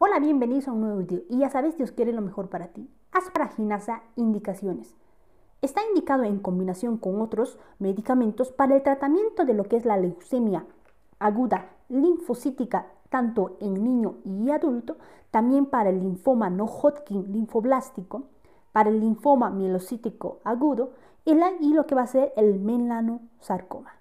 Hola, bienvenidos a un nuevo video y ya sabes, Dios quiere lo mejor para ti. Asparaginasa, indicaciones. Está indicado en combinación con otros medicamentos para el tratamiento de lo que es la leucemia aguda linfocítica tanto en niño y adulto, también para el linfoma no Hodgkin linfoblástico, para el linfoma mielocítico agudo y, y lo que va a ser el melanosarcoma.